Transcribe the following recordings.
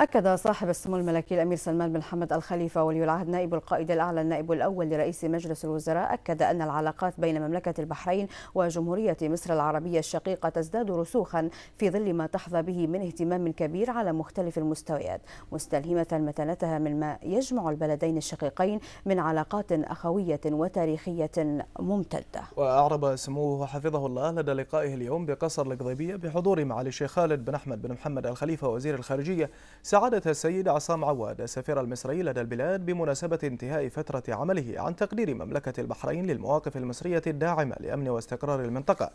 أكد صاحب السمو الملكي الأمير سلمان بن حمد الخليفة ولي العهد نائب القائد الأعلى النائب الأول لرئيس مجلس الوزراء أكد أن العلاقات بين مملكة البحرين وجمهورية مصر العربية الشقيقة تزداد رسوخا في ظل ما تحظى به من اهتمام كبير على مختلف المستويات مستلهمة متانتها من ما يجمع البلدين الشقيقين من علاقات أخوية وتاريخية ممتدة وأعرب سموه حفظه الله لدى لقائه اليوم بقصر القضيبية بحضور معالي الشيخ خالد بن أحمد بن محمد الخليفة وزير الخارجية سعادة السيد عصام عواد السفير المصري لدى البلاد بمناسبة انتهاء فترة عمله عن تقدير مملكة البحرين للمواقف المصرية الداعمة لأمن واستقرار المنطقة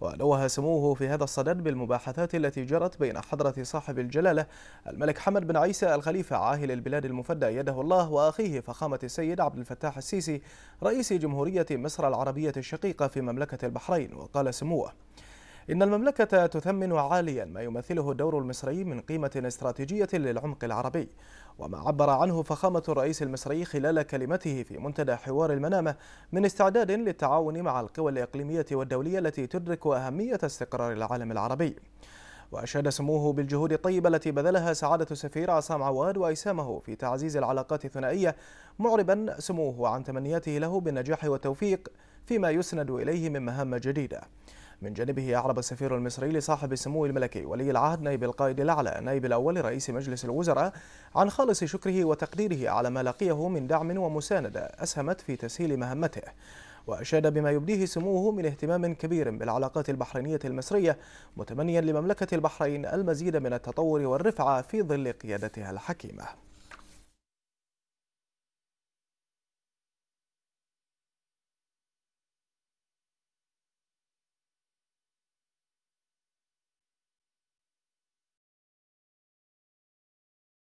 ونوه سموه في هذا الصدد بالمباحثات التي جرت بين حضرة صاحب الجلالة الملك حمد بن عيسى الخليفة عاهل البلاد المفدى يده الله وأخيه فخامة السيد عبد الفتاح السيسي رئيس جمهورية مصر العربية الشقيقة في مملكة البحرين وقال سموه إن المملكة تثمن عاليا ما يمثله الدور المصري من قيمة استراتيجية للعمق العربي وما عبر عنه فخامة الرئيس المصري خلال كلمته في منتدى حوار المنامة من استعداد للتعاون مع القوى الإقليمية والدولية التي تدرك أهمية استقرار العالم العربي وأشاد سموه بالجهود الطيبة التي بذلها سعادة السفير عصام عواد وأيسامه في تعزيز العلاقات الثنائية معربا سموه عن تمنياته له بالنجاح والتوفيق فيما يسند إليه من مهام جديدة من جانبه أعرب السفير المصري لصاحب السمو الملكي ولي العهد نائب القائد الأعلى نائب الأول رئيس مجلس الوزراء عن خالص شكره وتقديره على ما لقيه من دعم ومساندة أسهمت في تسهيل مهمته وأشاد بما يبديه سموه من اهتمام كبير بالعلاقات البحرينية المصرية متمنيا لمملكة البحرين المزيد من التطور والرفعة في ظل قيادتها الحكيمة